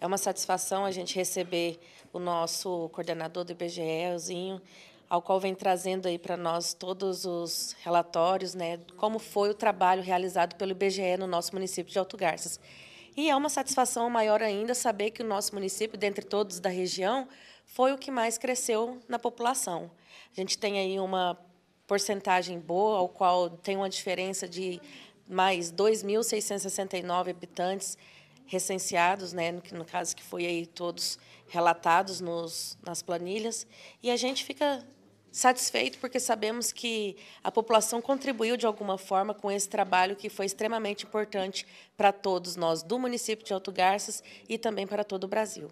É uma satisfação a gente receber o nosso coordenador do IBGE, Elzinho, ao qual vem trazendo aí para nós todos os relatórios, né, como foi o trabalho realizado pelo IBGE no nosso município de Alto Garças. E é uma satisfação maior ainda saber que o nosso município, dentre todos da região, foi o que mais cresceu na população. A gente tem aí uma porcentagem boa, ao qual tem uma diferença de mais 2.669 habitantes recenseados, né, no, no caso que foi aí todos relatados nos, nas planilhas, e a gente fica satisfeito porque sabemos que a população contribuiu de alguma forma com esse trabalho que foi extremamente importante para todos nós do município de Alto Garças e também para todo o Brasil.